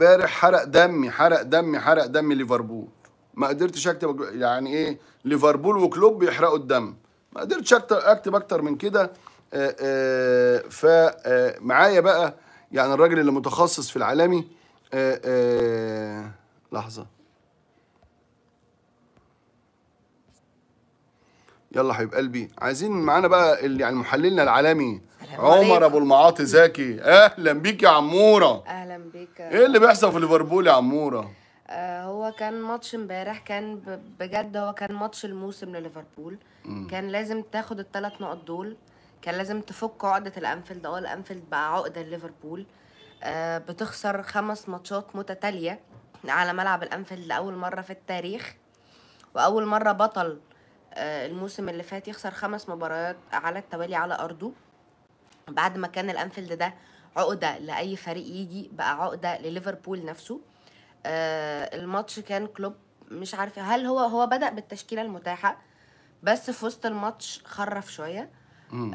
امبارح حرق دمي حرق دمي حرق دمي ليفربول ما قدرتش اكتب يعني ايه ليفربول وكلوب بيحرقوا الدم ما قدرتش اكتب اكتر من كده آه، آه، ف آه، معايا بقى يعني الراجل اللي متخصص في العالمي لحظه يلا حبيب قلبي عايزين معانا بقى اللي يعني محللنا العالمي عمر ابو المعاطي زكي اهلا بيك يا عموره اهلا بيك ايه اللي بيحصل في ليفربول يا عموره آه، هو كان ماتش امبارح كان بجد هو كان ماتش الموسم لليفربول كان لازم تاخد الثلاث نقط دول كان لازم تفك عقده الانفيلد اه الانفيلد بقى عقده ليفربول آه بتخسر خمس ماتشات متتاليه على ملعب الانفيلد لاول مره في التاريخ واول مره بطل آه الموسم اللي فات يخسر خمس مباريات على التوالي على ارضه بعد ما كان الانفيلد ده عقده لاي فريق يجي بقى عقده لليفربول نفسه آه الماتش كان كلوب مش عارفه هل هو هو بدا بالتشكيله المتاحه بس في وسط الماتش خرف شويه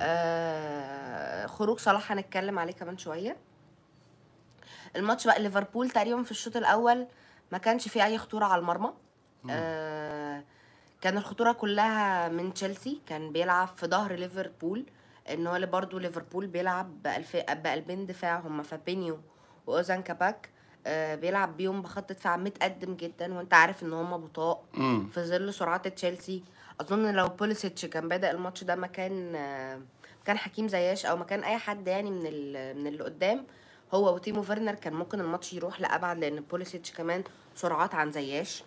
آه خروج صلاح هنتكلم عليه كمان شويه الماتش بقى ليفربول تقريبا في الشوط الاول ما كانش فيه اي خطوره على المرمى آه كان الخطوره كلها من تشيلسي كان بيلعب في ظهر ليفربول ان هو برضو ليفربول بيلعب بألف... بقلبين دفاع هما فابينيو واوزان كاباك آه، بيلعب بيهم بخط دفاع متقدم جدا وانت عارف ان هما بطاء في ظل سرعات تشيلسي اظن لو بوليسيتش كان بادئ الماتش ده مكان آه، كان حكيم زياش او مكان اي حد يعني من من اللي قدام هو وتيمو فيرنر كان ممكن الماتش يروح لابعد لان بوليسيتش كمان سرعات عن زياش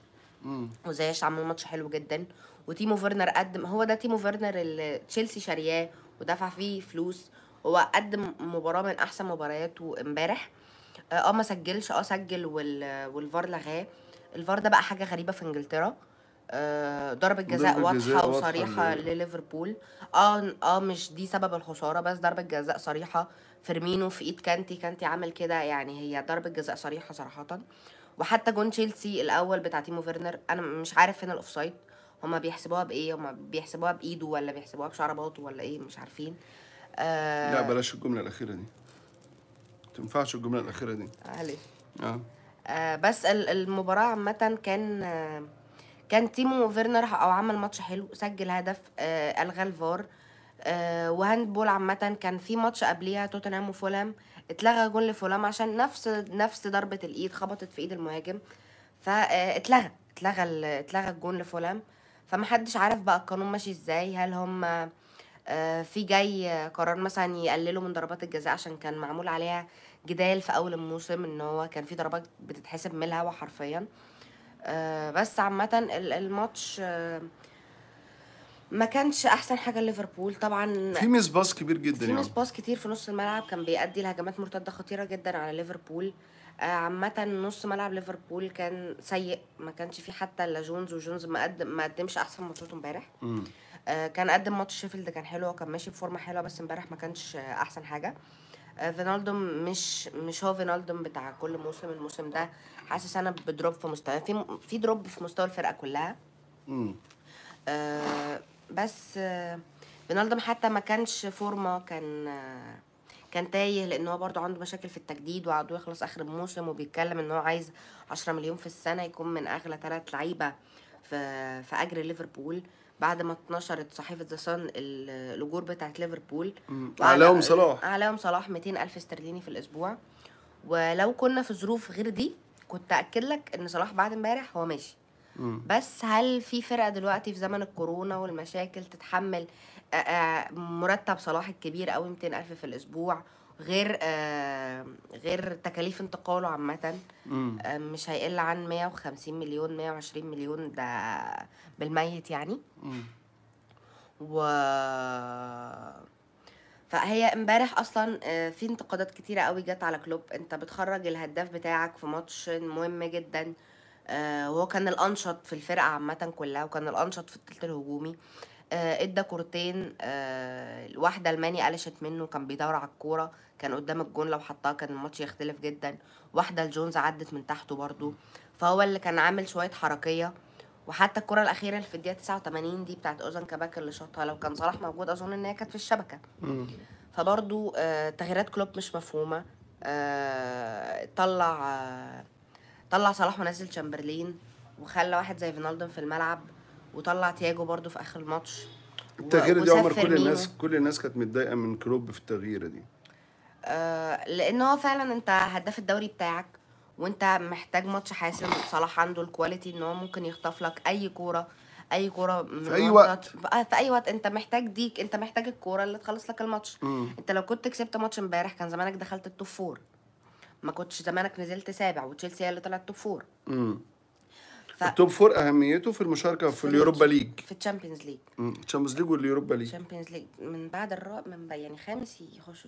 وزياش عمل ماتش حلو جدا وتيمو فيرنر قدم هو ده تيمو فيرنر اللي تشيلسي شارياه ودفع فيه فلوس هو قدم مباراه من احسن مبارياته امبارح آه،, اه ما سجلش اه سجل وال... والفار لغاه الفار ده بقى حاجه غريبه في انجلترا آه ضربة جزاء واضحة وصريحة لليفربول اه اه مش دي سبب الخسارة بس ضربة جزاء صريحة فيرمينو في ايد كانتي كانتي عامل كده يعني هي ضربة جزاء صريحة صراحة وحتى جون تشيلسي الاول بتاع تيمو فيرنر انا مش عارف فين الاوفسايد آه هما بيحسبوها بايه هما بيحسبوها بايده ولا بيحسبوها بشعر باطه ولا ايه مش عارفين آه لا بلاش الجمله الاخيره دي تنفعش الجمله الاخيره دي معلش آه،, آه. آه بس المباراه عامه كان آه كان تيمو فيرنر او عمل ماتش حلو سجل هدف آه الغى الفار آه بول عامه كان في ماتش قبليها توتنهام وفولام اتلغى جول لفولام عشان نفس نفس ضربه الايد خبطت في ايد المهاجم فاتلغى آه، اتلغى اتلغى الجون لفولام آه فمحدش عارف بقى القانون ماشي ازاي هل هم آه، في جاي قرار مثلا يقللوا من ضربات الجزاء عشان كان معمول عليها جدال في اول الموسم ان هو كان في ضربات بتتحسب من الهوا حرفيا آه، بس عامه الماتش آه، ما كانش احسن حاجه ليفربول طبعا في مس باص كبير جدا في مس باص كتير في نص الملعب كان بيأدي لهجمات مرتده خطيره جدا على ليفربول عامة نص ملعب ليفربول كان سيء ما كانش فيه حتى الا جونز وجونز ما قدم ما قدمش احسن ماتشات امبارح آه، كان قدم ماتش شيفيلد كان حلو وكان ماشي بفورمه حلوه بس امبارح ما كانش احسن حاجه آه، فينالدوم مش مش هو فينالدوم بتاع كل موسم الموسم ده حاسس انا بدروب في مستوى في في دروب في مستوى الفرقه كلها امم آه بس آه فينالدوم حتى ما كانش فورمه كان آه كان تايه لان هو برده عنده مشاكل في التجديد وعدوه يخلص اخر الموسم وبيتكلم ان هو عايز 10 مليون في السنه يكون من اغلى ثلاث لعيبه في في اجر ليفربول بعد ما اتنشرت صحيفه ذا سان الاجور بتاعت ليفربول اعلاهم صلاح اعلاهم صلاح 200 الف استرليني في الاسبوع ولو كنا في ظروف غير دي كنت اكد لك ان صلاح بعد امبارح هو ماشي بس هل في فرقه دلوقتي في زمن الكورونا والمشاكل تتحمل مرتب صلاح الكبير قوي 200 الف في الاسبوع غير غير تكاليف انتقاله عامة مش هيقل عن 150 مليون 120 مليون ده بالميت يعني و فهي امبارح اصلا في انتقادات كتيره قوي جت على كلوب انت بتخرج الهداف بتاعك في ماتش مهم جدا آه، وهو كان الانشط في الفرقه عامه كلها وكان الانشط في الثلث الهجومي آه، ادى كورتين آه، واحده الماني قلشت منه كان بيدور على الكوره كان قدام الجون لو حطها كان الماتش يختلف جدا واحده الجونز عدت من تحته برضو فهو اللي كان عامل شويه حركيه وحتى الكره الاخيره اللي في الدقيقه 89 دي بتاعت اوزن كباك اللي شاطها لو كان صلاح موجود اظن ان هي كانت في الشبكه فبرضو تغييرات كلوب مش مفهومه طلع طلع صلاح ونزل تشامبرلين وخلى واحد زي فينالدو في الملعب وطلع تياجو برضو في اخر الماتش التغيير دي عمر كل الناس كل الناس كانت متضايقه من كلوب في التغييره دي آه لان هو فعلا انت هداف الدوري بتاعك وانت محتاج ماتش حاسم صلاح عنده الكواليتي ان هو ممكن يخطف لك اي كوره اي كوره في اي وقت آه، في اي وقت انت محتاج ديك انت محتاج الكوره اللي تخلص لك الماتش انت لو كنت كسبت ماتش امبارح كان زمانك دخلت التوب 4 ما كنتش زمانك نزلت سابع وتشيلسي هي اللي طلعت توب فور امم ف... التوب فور اهميته في المشاركه في, في اليوروبا ليج في الشامبيونز ليج الشامبيونز ليج واليوروبا ليج الشامبيونز ليج من بعد الر... من يعني خامس يخش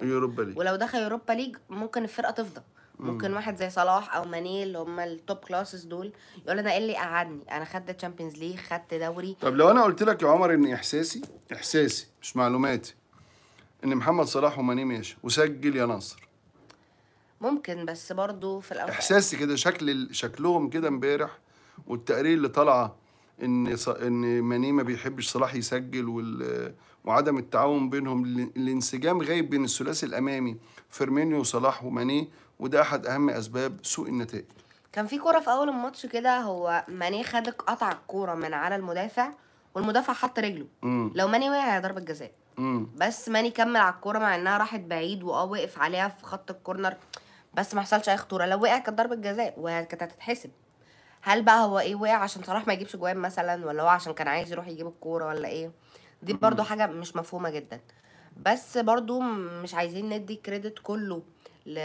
اليوروبا ليج ولو دخل يوروبا ليج ممكن الفرقه تفضى ممكن واحد زي صلاح او ماني اللي هم التوب كلاسز دول يقول انا ايه اللي قعدني انا خدت الشامبيونز ليج خدت دوري طب لو انا قلت لك يا عمر ان احساسي احساسي مش معلوماتي ان محمد صلاح وماني ماشي وسجل يا ناصر ممكن بس برضو في الاول احساسي كده شكل شكلهم كده امبارح والتقارير اللي طالعه ان ان ماني ما بيحبش صلاح يسجل وال... وعدم التعاون بينهم الانسجام غايب بين الثلاثي الامامي فيرمينيو وصلاح وماني وده احد اهم اسباب سوء النتائج كان في كوره في اول الماتش كده هو ماني خد قطع الكوره من على المدافع والمدافع حط رجله مم. لو ماني وقع ضربه جزاء بس ماني كمل على الكوره مع انها راحت بعيد واه وقف عليها في خط الكورنر بس ما حصلش اي خطوره لو وقع كانت ضربه جزاء وكانت هتتحسب هل بقى هو ايه وقع عشان صلاح ما يجيبش جوان مثلا ولا هو عشان كان عايز يروح يجيب الكوره ولا ايه دي برضو حاجه مش مفهومه جدا بس برضو مش عايزين ندي كريدت كله ل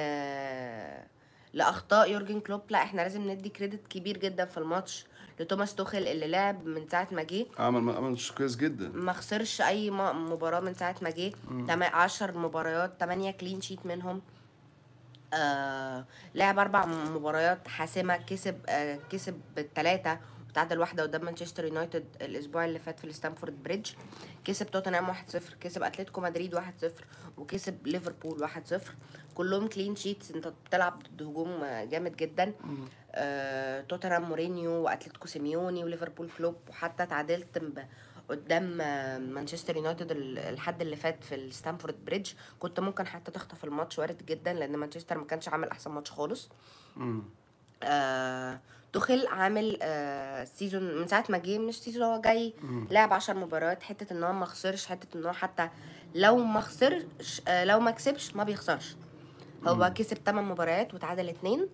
لاخطاء يورجن كلوب لا احنا لازم ندي كريدت كبير جدا في الماتش لتوماس توخل اللي لعب من ساعه ما جه عمل عمل كويس جدا ما خسرش اي مباراه من ساعه ما جه 10 مباريات 8 كلين شيت منهم آه، لعب اربع مباريات حاسمه كسب آه كسب بالثلاثه وتعادل واحده قدام مانشستر يونايتد الاسبوع اللي فات في الستانفورد بريدج كسب توتنهام 1-0 كسب اتلتيكو مدريد 1-0 وكسب ليفربول 1-0 كلهم كلين شيتس انت بتلعب ضد هجوم جامد جدا آه توتنهام مورينيو واتلتيكو سيميوني وليفربول كلوب وحتى تعادلت قدام مانشستر يونايتد الحد اللي فات في الستانفورد بريدج كنت ممكن حتى تخطف الماتش وارد جدا لان مانشستر ما كانش عامل احسن ماتش خالص دخل آه عامل آه سيزون من ساعه ما جه مش سيزون هو جاي لعب 10 مباريات حته ان هو ما خسرش حته ان هو حتى لو ما خسرش آه لو ما كسبش ما بيخسرش هو كسب 8 مباريات وتعادل 2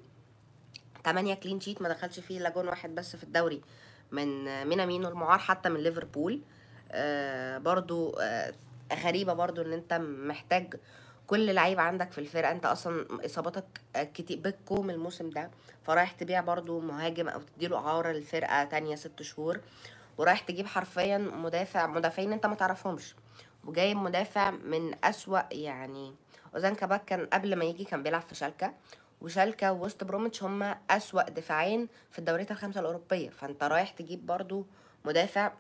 8 كلين شيت ما دخلش فيه لا جون واحد بس في الدوري آه من مينامينو المعار حتى من ليفربول آه، برضو آه، غريبه برضو ان انت محتاج كل لعيب عندك في الفرقه انت اصلا اصاباتك آه، كتير بتكوم الموسم ده فرايح تبيع برضو مهاجم او تديله اعاره لفرقه تانية ست شهور ورايح تجيب حرفيا مدافع مدافعين انت ما تعرفهمش وجايب مدافع من اسوا يعني اوزان كاباك كان قبل ما يجي كان بيلعب في شالكه وشالكا ووست بروميتش هما أسوأ دفاعين في الدوريات الخمسة الأوروبية فأنت رايح تجيب برضو مدافع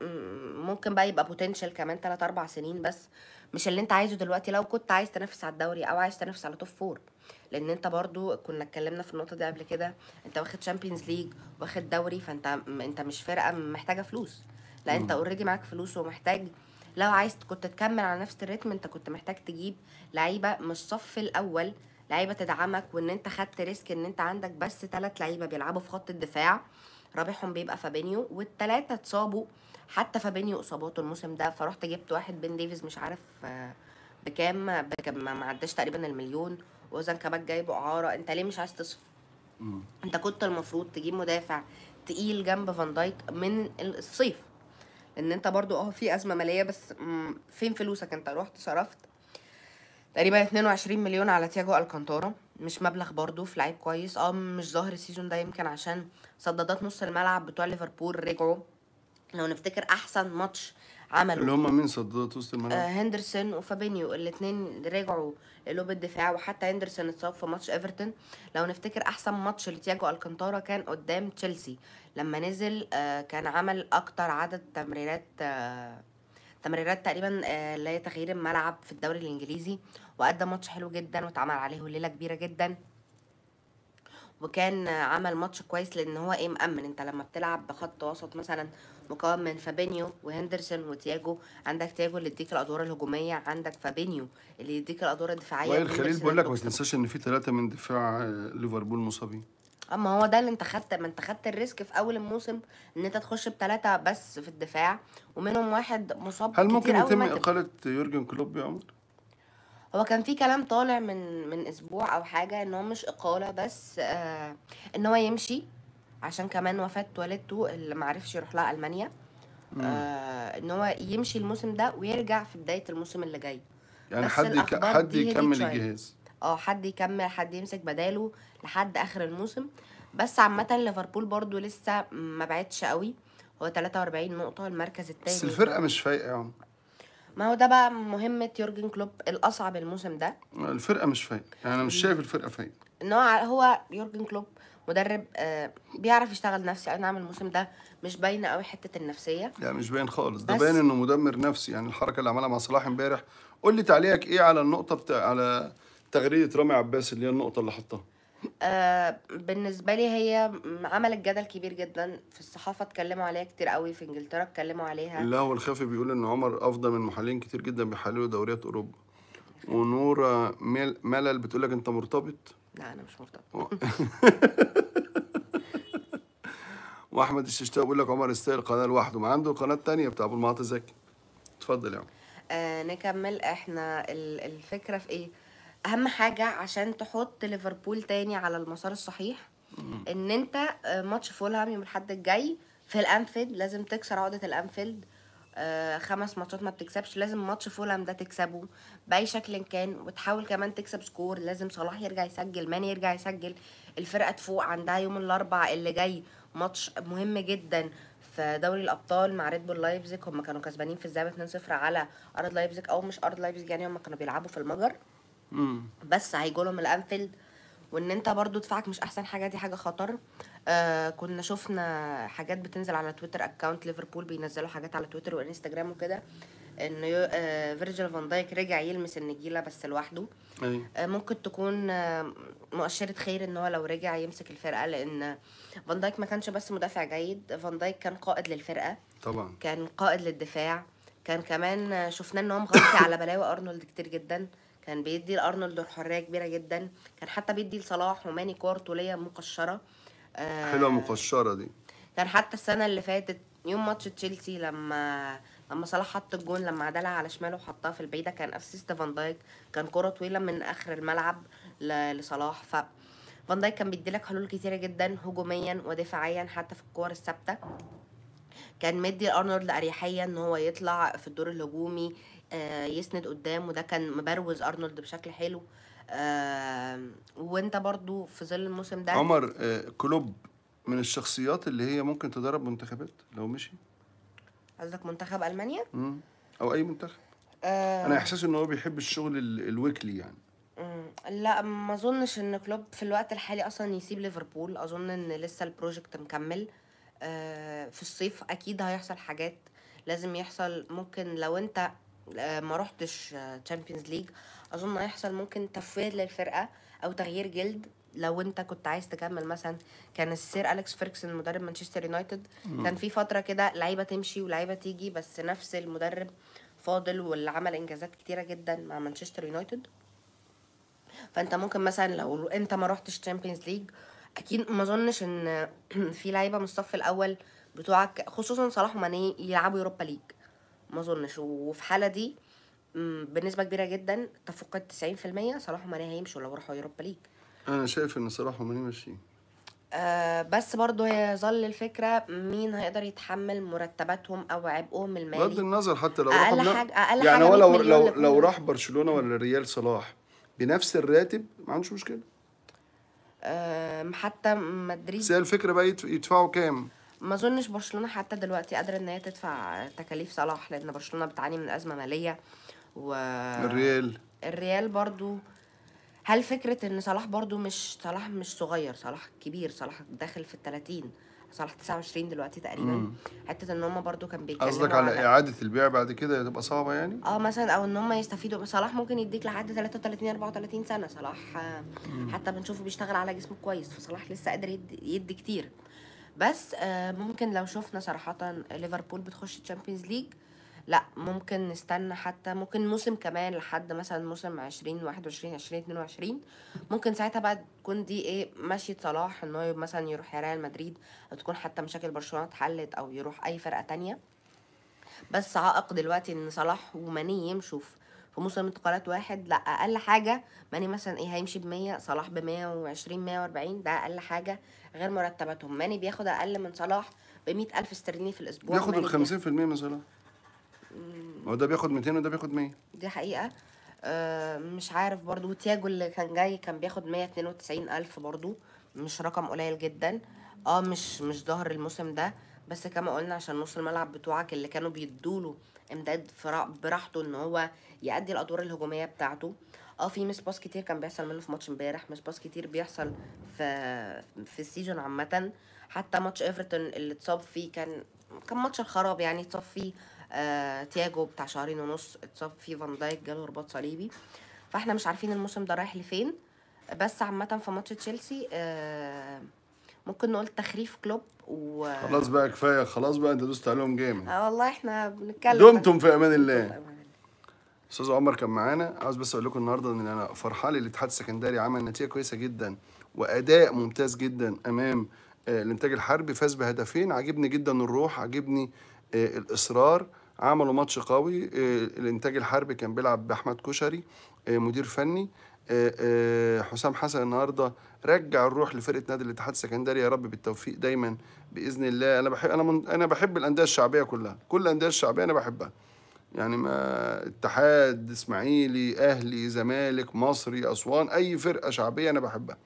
ممكن بقى يبقى بوتنشال كمان 3 أربع سنين بس مش اللي انت عايزه دلوقتي لو كنت عايز تنافس على الدوري او عايز تنافس على توب فور لان انت برضو كنا اتكلمنا في النقطه دي قبل كده انت واخد شامبيونز ليج واخد دوري فانت انت مش فرقه محتاجه فلوس لا انت اوريدي معاك فلوس ومحتاج لو عايز كنت تكمل على نفس الريتم انت كنت محتاج تجيب لعيبه مش الصف الاول لعيبه تدعمك وان انت خدت ريسك ان انت عندك بس ثلاث لعيبه بيلعبوا في خط الدفاع رابعهم بيبقى فابينيو والثلاثه اتصابوا حتى فابينيو اصاباته الموسم ده فرحت جبت واحد بن ديفيز مش عارف آه، بكام بكام ما عداش تقريبا المليون وزن كباك جايبه اعاره انت ليه مش عايز تصرف؟ انت كنت المفروض تجيب مدافع تقيل جنب فان دايك من الصيف ان انت برضو اه في ازمه ماليه بس فين فلوسك انت رحت صرفت تقريبا 22 مليون على تياجو الكانتارا مش مبلغ برضو في لعيب كويس اه مش ظاهر السيزون ده يمكن عشان صدادات نص الملعب بتوع ليفربول رجعوا لو نفتكر احسن ماتش عملوا اللي هم مين صدادات وسط الملعب؟ آه هندرسون وفابينيو الاثنين رجعوا قلوب الدفاع وحتى هندرسون اتصاب في ماتش ايفرتون لو نفتكر احسن ماتش لتياجو الكانتارا كان قدام تشيلسي لما نزل آه كان عمل اكتر عدد تمريرات آه تمريرات تقريبا آه، لا يتغير الملعب في الدوري الانجليزي وقدم ماتش حلو جدا واتعمل عليه ليله كبيره جدا وكان آه، عمل ماتش كويس لان هو ايه مأمن انت لما بتلعب بخط وسط مثلا مكون من فابينيو وهندرسون وتياجو عندك تياجو اللي يديك الادوار الهجوميه عندك فابينيو اللي يديك الادوار الدفاعيه وائل خليل بيقول لك ما تنساش ان في ثلاثه من دفاع آه، ليفربول مصابين اما آه، هو ده اللي انت خدت ما انت خدت الريسك في اول الموسم ان انت تخش بثلاثه بس في الدفاع ومنهم واحد مصاب هل ممكن يتم اقاله يورجن كلوب يا عمر هو كان في كلام طالع من من اسبوع او حاجه ان هو مش اقاله بس آه ان هو يمشي عشان كمان وفاه والدته اللي ما عرفش يروح لها المانيا آه ان هو يمشي الموسم ده ويرجع في بدايه الموسم اللي جاي يعني حد حد يكمل الجهاز اه حد يكمل حد يمسك بداله لحد اخر الموسم بس عامه ليفربول برضو لسه ما بعدش قوي هو 43 نقطه المركز الثاني بس الفرقه مش فايقه يا عم ما هو ده بقى مهمه يورجن كلوب الاصعب الموسم ده الفرقه مش فايقه يعني انا مش شايف الفرقه فايقه ان هو هو يورجن كلوب مدرب آه بيعرف يشتغل نفسي انا نعم، عامل الموسم ده مش باينه قوي حته النفسيه لا يعني مش باين خالص ده باين انه مدمر نفسي يعني الحركه اللي عملها مع صلاح امبارح قول لي تعليقك ايه على النقطه بتاع على تغريده رامي عباس اللي هي النقطه اللي حطها آه بالنسبه لي هي عملت جدل كبير جدا في الصحافه اتكلموا عليها كتير قوي في انجلترا اتكلموا عليها الهو الخافي بيقول ان عمر افضل من محللين كتير جدا بيحللوا دوريات اوروبا ونورا مل... ملل بتقول لك انت مرتبط لا انا مش مرتبط واحمد الششتاوي بيقول لك عمر يستاهل قناه لوحده ما عنده قناه تانية بتاع ابو المعاطي زكي اتفضل يا عمر آه نكمل احنا الفكره في ايه اهم حاجه عشان تحط ليفربول تاني على المسار الصحيح ان انت آه، ماتش فولهام يوم الاحد الجاي في الانفيلد لازم تكسر عقده الانفيلد آه، خمس ماتشات ما بتكسبش لازم ماتش فولهام ده تكسبه باي شكل كان وتحاول كمان تكسب سكور لازم صلاح يرجع يسجل ماني يرجع يسجل الفرقه تفوق عندها يوم الاربع اللي جاي ماتش مهم جدا في دوري الابطال مع ريد بول لايبزيج هم كانوا كسبانين في الذهاب 2-0 على ارض لايبزيج او مش ارض لايبزيج يعني هم كانوا بيلعبوا في المجر بس هيجوا لهم الانفيلد وان انت برضو دفاعك مش احسن حاجه دي حاجه خطر آه كنا شفنا حاجات بتنزل على تويتر اكونت ليفربول بينزلوا حاجات على تويتر وانستجرام وكده ان آه فيرجل فان دايك رجع يلمس النجيله بس لوحده أيوه. آه ممكن تكون آه مؤشره خير ان هو لو رجع يمسك الفرقه لان فان دايك ما كانش بس مدافع جيد فان دايك كان قائد للفرقه طبعا كان قائد للدفاع كان كمان شفناه ان هو مغطي على بلاوي ارنولد كتير جدا كان بيدي لارنولد حريه كبيره جدا كان حتى بيدي لصلاح وماني كور طوليه مقشره آه حلوه مقشره دي كان حتى السنه اللي فاتت يوم ماتش تشيلسي لما لما صلاح حط الجون لما عدلها على شماله وحطها في البعيده كان اسيست فان دايك كان كره طويله من اخر الملعب لصلاح ف فان دايك كان بيديلك حلول كتيره جدا هجوميا ودفاعيا حتى في الكور الثابته كان مدي ارنولد اريحيه ان هو يطلع في الدور الهجومي آه، يسند قدام وده كان مبروز ارنولد بشكل حلو آه، وانت برضو في ظل الموسم ده عمر آه، كلوب من الشخصيات اللي هي ممكن تدرب منتخبات لو مشي قصدك منتخب المانيا امم او اي منتخب آه انا احساس ان هو بيحب الشغل الويكلي يعني لا ما اظنش ان كلوب في الوقت الحالي اصلا يسيب ليفربول اظن ان لسه البروجكت مكمل في الصيف اكيد هيحصل حاجات لازم يحصل ممكن لو انت ما روحتش تشامبيونز آه، ليج اظن هيحصل ممكن تفويض للفرقه او تغيير جلد لو انت كنت عايز تكمل مثلا كان السير اليكس فيركسون مدرب مانشستر يونايتد كان في فتره كده لعيبه تمشي ولعيبه تيجي بس نفس المدرب فاضل واللي عمل انجازات كتيره جدا مع مانشستر يونايتد فانت ممكن مثلا لو انت ما روحتش تشامبيونز ليج اكيد ما اظنش ان في لعيبه من الصف الاول بتوعك خصوصا صلاح وماني يلعبوا يوروبا ليج ما اظنش وفي حاله دي بنسبه كبيره جدا تفوق ال 90% صلاح وماني هيمشوا لو راحوا يوروبا ليج انا شايف ان صلاح وماني ماشيين آه بس برضه هيظل الفكره مين هيقدر يتحمل مرتباتهم او عبئهم المالي بغض النظر حتى لو اقل حاجه اقل يعني حاجه لو لو لو راح برشلونه ولا ريال صلاح بنفس الراتب ما عندوش مشكله آه حتى مدريد بس هي الفكره بقى يدفعوا كام ما اظنش برشلونه حتى دلوقتي قادره ان هي تدفع تكاليف صلاح لان برشلونه بتعاني من ازمه ماليه و الريال الريال برضو هل فكره ان صلاح برضو مش صلاح مش صغير صلاح كبير صلاح داخل في ال 30 صلاح 29 دلوقتي تقريبا مم. حته ان هم برضو كان بيتكلموا قصدك على, على اعاده البيع بعد كده هتبقى صعبه يعني اه مثلا او ان هم يستفيدوا صلاح ممكن يديك لحد 33 34 سنه صلاح آه، مم. حتى بنشوفه بيشتغل على جسمه كويس فصلاح لسه قادر يدي, يدي كتير بس آه، ممكن لو شفنا صراحه ليفربول بتخش تشامبيونز ليج لا ممكن نستنى حتى ممكن موسم كمان لحد مثلا موسم عشرين واحد وعشرين عشرين اتنين وعشرين ممكن ساعتها بقى تكون دي ايه مشية صلاح ان هو مثلا يروح ريال مدريد او تكون حتى مشاكل برشلونة اتحلت او يروح اي فرقة تانية بس عائق دلوقتي ان صلاح وماني يمشوا في في موسم انتقالات واحد لا اقل حاجه ماني مثلا ايه هيمشي ب100 صلاح ب120 140 ده اقل حاجه غير مرتباتهم ماني بياخد اقل من صلاح ب100 الف استرليني في الاسبوع بياخد ال 50% من صلاح هو ده بياخد 200 وده بياخد 100 دي حقيقه آه، مش عارف برضو تياجو اللي كان جاي كان بياخد 192 الف برضو مش رقم قليل جدا اه مش مش ظهر الموسم ده بس كما قلنا عشان نص الملعب بتوعك اللي كانوا بيدوله امداد براحته ان هو يأدي الادوار الهجوميه بتاعته اه في مس باس كتير كان بيحصل منه في ماتش امبارح مس باس كتير بيحصل في في السيزون عامه حتى ماتش ايفرتون اللي اتصاب فيه كان كان ماتش الخراب يعني اتصاب فيه آه تياجو بتاع شهرين ونص اتصاب فيه فان دايك جاله رباط صليبي فاحنا مش عارفين الموسم ده رايح لفين بس عامه في ماتش تشيلسي آه ممكن نقول تخريف كلوب و خلاص بقى كفايه خلاص بقى انت دوست عليهم جامد اه والله احنا بنتكلم دمتم في امان الله استاذ عمر كان معانا عاوز بس اقول لكم النهارده ان انا فرحان الاتحاد السكندري عمل نتيجه كويسه جدا واداء ممتاز جدا امام آه، الانتاج الحربي فاز بهدفين عجبني جدا الروح عجبني آه، الاصرار عملوا ماتش قوي آه، الانتاج الحربي كان بيلعب باحمد كشري مدير فني آه، آه، حسام حسن النهارده رجع الروح لفرقه نادي الاتحاد السكندري يا رب بالتوفيق دايما باذن الله انا بحب انا من انا بحب الانديه الشعبيه كلها كل الانديه الشعبيه انا بحبها يعني ما اتحاد اسماعيلي اهلي زمالك مصري اسوان اي فرقه شعبيه انا بحبها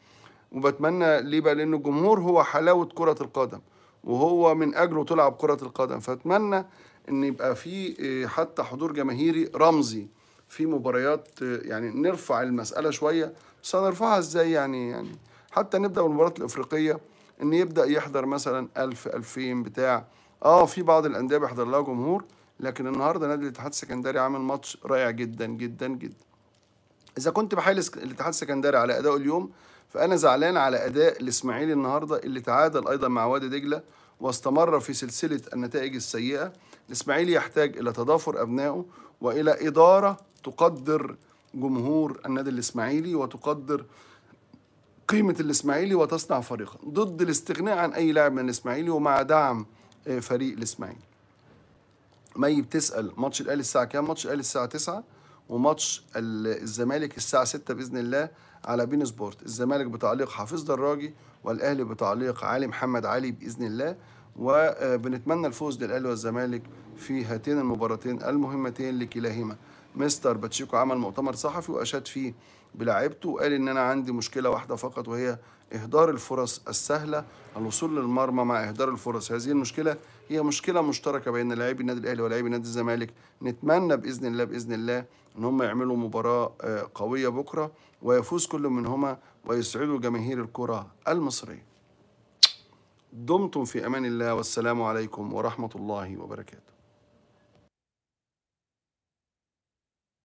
وبتمنى ليه بقى لان الجمهور هو حلاوه كره القدم وهو من اجله تلعب كره القدم فاتمنى ان يبقى في آه، حتى حضور جماهيري رمزي في مباريات يعني نرفع المساله شويه بس هنرفعها ازاي يعني يعني حتى نبدا بالمباريات الافريقيه ان يبدا يحضر مثلا 1000 2000 بتاع اه في بعض الانديه بيحضر لها جمهور لكن النهارده نادي الاتحاد السكندري عامل ماتش رائع جدا جدا جدا اذا كنت بحايل الاتحاد السكندري على اداؤه اليوم فانا زعلان على اداء الاسماعيلي النهارده اللي تعادل ايضا مع وادي دجله واستمر في سلسله النتائج السيئه الإسماعيلي يحتاج إلى تضافر أبنائه وإلى إدارة تقدر جمهور النادي الإسماعيلي وتقدر قيمة الإسماعيلي وتصنع فريقا ضد الاستغناء عن أي لاعب من الإسماعيلي ومع دعم آه، فريق الإسماعيلي مي بتسأل ماتش الأهلي الساعة كام؟ ماتش الأهلي الساعة 9 وماتش الزمالك الساعة 6 بإذن الله على بين سبورت الزمالك بتعليق حفيظ دراجي والأهلي بتعليق علي محمد علي بإذن الله وبنتمنى الفوز للاهلي والزمالك في هاتين المباراتين المهمتين لكلاهما مستر باتشيكو عمل مؤتمر صحفي واشاد فيه بلاعيبته وقال ان انا عندي مشكله واحده فقط وهي اهدار الفرص السهله الوصول للمرمى مع اهدار الفرص هذه المشكله هي مشكله مشتركه بين لاعبي النادي الاهلي ولاعبي نادي الزمالك نتمنى باذن الله باذن الله ان هم يعملوا مباراه آه، قويه بكره ويفوز كل منهما ويسعدوا جماهير الكره المصريه دمتم في امان الله والسلام عليكم ورحمه الله وبركاته